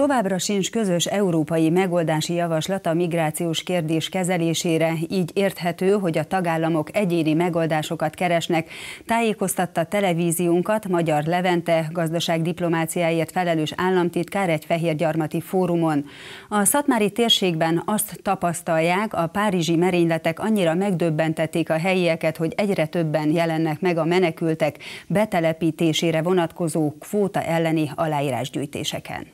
Továbbra sincs közös európai megoldási javaslat a migrációs kérdés kezelésére, így érthető, hogy a tagállamok egyéni megoldásokat keresnek, tájékoztatta televíziónkat Magyar Levente, gazdaságdiplomáciáért felelős államtitkár egy fehérgyarmati fórumon. A szatmári térségben azt tapasztalják, a párizsi merényletek annyira megdöbbentették a helyieket, hogy egyre többen jelennek meg a menekültek betelepítésére vonatkozó kvóta elleni aláírásgyűjtéseken.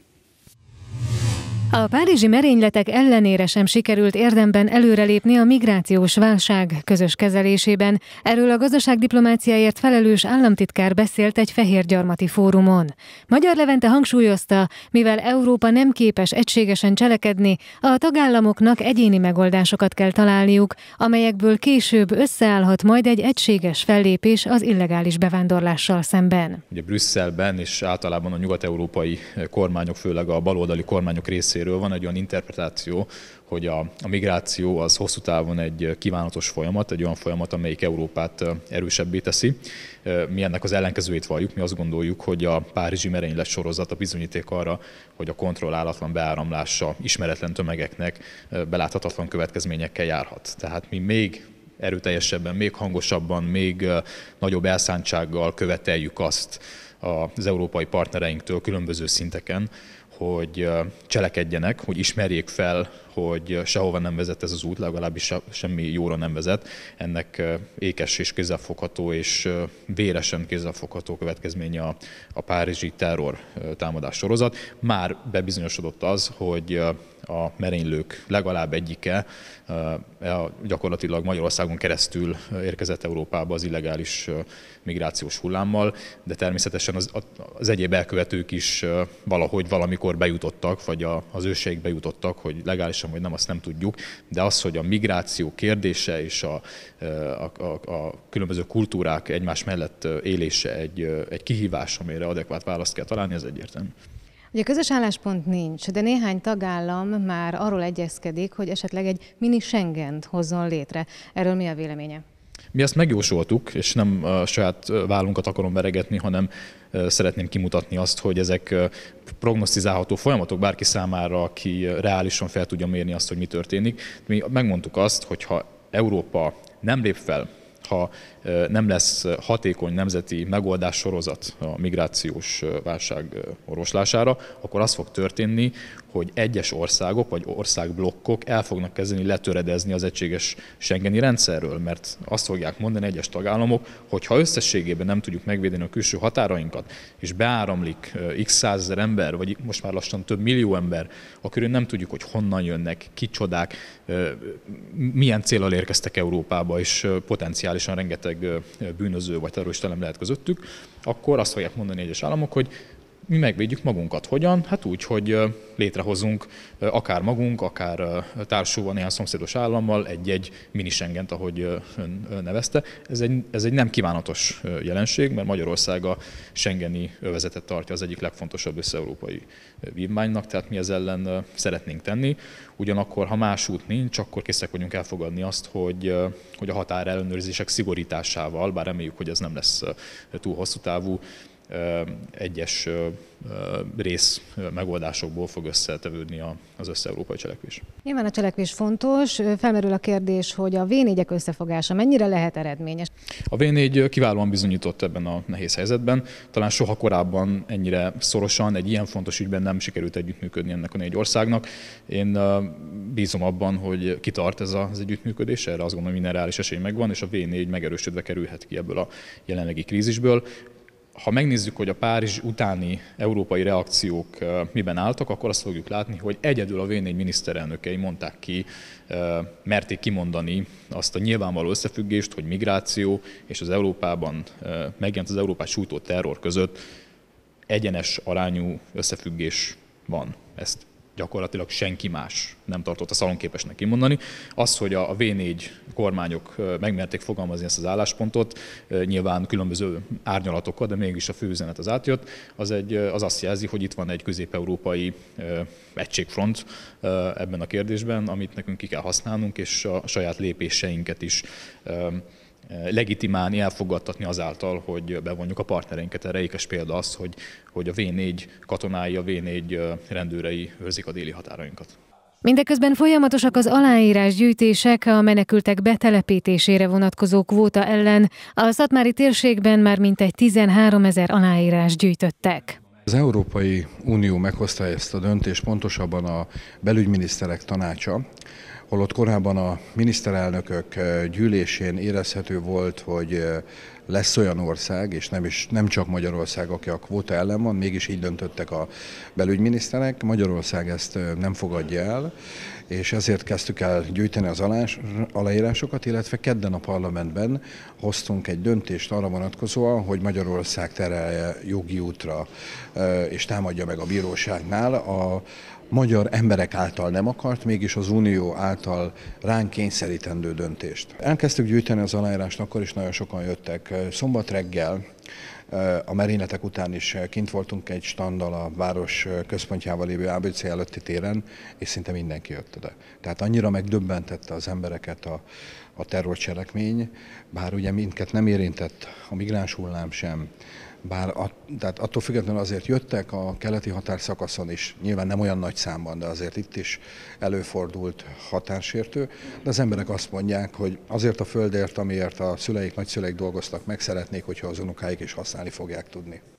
A párizsi merényletek ellenére sem sikerült érdemben előrelépni a migrációs válság közös kezelésében. Erről a gazdaságdiplomáciáért felelős államtitkár beszélt egy fehér gyarmati fórumon. Magyar Levente hangsúlyozta, mivel Európa nem képes egységesen cselekedni, a tagállamoknak egyéni megoldásokat kell találniuk, amelyekből később összeállhat majd egy egységes fellépés az illegális bevándorlással szemben. Ugye Brüsszelben és általában a nyugat-európai kormányok, főleg a baloldali kormányok részéről részéről van egy olyan interpretáció, hogy a, a migráció az hosszú távon egy kívánatos folyamat, egy olyan folyamat, amelyik Európát erősebbé teszi. Mi ennek az ellenkezőjét valljuk, mi azt gondoljuk, hogy a Párizsi merénylet sorozat a bizonyíték arra, hogy a kontrollálatlan beáramlása ismeretlen tömegeknek beláthatatlan következményekkel járhat. Tehát mi még erőteljesebben, még hangosabban, még nagyobb elszántsággal követeljük azt az európai partnereinktől különböző szinteken, hogy cselekedjenek, hogy ismerjék fel, hogy sehova nem vezet ez az út, legalábbis semmi jóra nem vezet. Ennek ékes és kézzelfogható és véresen kézzelfogható következménye a, a párizsi terror támadás sorozat. Már bebizonyosodott az, hogy a merénylők legalább egyike gyakorlatilag Magyarországon keresztül érkezett Európába az illegális migrációs hullámmal, de természetesen az, az egyéb elkövetők is valahogy valamikor bejutottak, vagy a, az őseik bejutottak, hogy legálisan vagy nem, azt nem tudjuk, de az, hogy a migráció kérdése és a, a, a, a különböző kultúrák egymás mellett élése egy, egy kihívás, amire adekvát választ kell találni, ez egyértelmű. Ugye közös álláspont nincs, de néhány tagállam már arról egyezkedik, hogy esetleg egy mini Schengent hozzon létre. Erről mi a véleménye? Mi ezt megjósoltuk, és nem a saját vállunkat akarom beregetni, hanem szeretném kimutatni azt, hogy ezek prognosztizálható folyamatok bárki számára, aki reálisan fel tudja mérni azt, hogy mi történik. Mi megmondtuk azt, hogy ha Európa nem lép fel ha nem lesz hatékony nemzeti megoldás sorozat a migrációs válság orvoslására, akkor az fog történni, hogy egyes országok vagy országblokkok el fognak kezdeni letöredezni az egységes Schengeni rendszerről, mert azt fogják mondani egyes tagállamok, hogy ha összességében nem tudjuk megvédeni a külső határainkat, és beáramlik x százezer ember, vagy most már lassan több millió ember, akkor nem tudjuk, hogy honnan jönnek, kicsodák, milyen célral érkeztek Európába, és potenciálisan rengeteg bűnöző vagy terrorista nem lehet közöttük, akkor azt fogják mondani egyes államok, hogy mi megvédjük magunkat. Hogyan? Hát úgy, hogy létrehozunk akár magunk, akár társulva néhány szomszédos állammal egy-egy mini ahogy ön nevezte. Ez egy, ez egy nem kívánatos jelenség, mert Magyarország a Schengeni övezetet tartja az egyik legfontosabb összeurópai vívmánynak, tehát mi ez ellen szeretnénk tenni. Ugyanakkor, ha más út nincs, akkor készek vagyunk elfogadni azt, hogy, hogy a határellenőrzések szigorításával, bár reméljük, hogy ez nem lesz túl hosszú távú, egyes rész megoldásokból fog összetevődni az összeurópai cselekvés. Nyilván a cselekvés fontos, felmerül a kérdés, hogy a v összefogása mennyire lehet eredményes? A V4 kiválóan bizonyított ebben a nehéz helyzetben. Talán soha korábban ennyire szorosan, egy ilyen fontos ügyben nem sikerült együttműködni ennek a négy országnak. Én bízom abban, hogy kitart ez az együttműködés, erre azt gondolom, hogy minden reális esély megvan, és a V4 megerősödve kerülhet ki ebből a jelenlegi krízisből ha megnézzük, hogy a Párizs utáni európai reakciók miben álltak, akkor azt fogjuk látni, hogy egyedül a V4 miniszterelnökei mondták ki, merték kimondani azt a nyilvánvaló összefüggést, hogy migráció és az Európában megjelent az Európát sújtó terror között egyenes arányú összefüggés van. Ezt gyakorlatilag senki más nem tartott a szalonképesnek kimondani. Az, hogy a V4 kormányok megmerték fogalmazni ezt az álláspontot, nyilván különböző árnyalatokkal, de mégis a fő üzenet az átjött, az, egy, az azt jelzi, hogy itt van egy közép-európai egységfront ebben a kérdésben, amit nekünk ki kell használnunk, és a saját lépéseinket is Eh, legitimálni, elfogadtatni azáltal, hogy bevonjuk a partnereinket. Erre ékes példa az, hogy, hogy a V4 katonái, a V4 eh, rendőrei őrzik a déli határainkat. Mindeközben folyamatosak az aláírás gyűjtések a menekültek betelepítésére vonatkozó kvóta ellen. A szatmári térségben már mintegy 13 ezer aláírás gyűjtöttek. Az Európai Unió meghozta ezt a döntést, pontosabban a belügyminiszterek tanácsa, holott korábban a miniszterelnökök gyűlésén érezhető volt, hogy lesz olyan ország, és nem, is, nem csak Magyarország, aki a kvóta ellen van, mégis így döntöttek a belügyminiszterek. Magyarország ezt nem fogadja el, és ezért kezdtük el gyűjteni az alás, aláírásokat, illetve kedden a parlamentben hoztunk egy döntést arra vonatkozóan, hogy Magyarország terelje jogi útra, és támadja meg a bíróságnál a, magyar emberek által nem akart, mégis az Unió által ránk kényszerítendő döntést. Elkezdtük gyűjteni az aláírást, akkor is nagyon sokan jöttek. Szombat reggel eh, a merényletek után is eh, kint voltunk egy standal a város eh, központjával lévő ABC előtti téren, és szinte mindenki jött oda. Tehát annyira megdöbbentette az embereket a, a terrorcselekmény, bár ugye minket nem érintett a migráns hullám sem, bár a, tehát attól függetlenül azért jöttek a keleti határszakaszon is, nyilván nem olyan nagy számban, de azért itt is előfordult határsértő, de az emberek azt mondják, hogy azért a földért, amiért a szüleik, nagyszüleik dolgoztak, meg szeretnék, hogyha az unokáik is használni fogják tudni.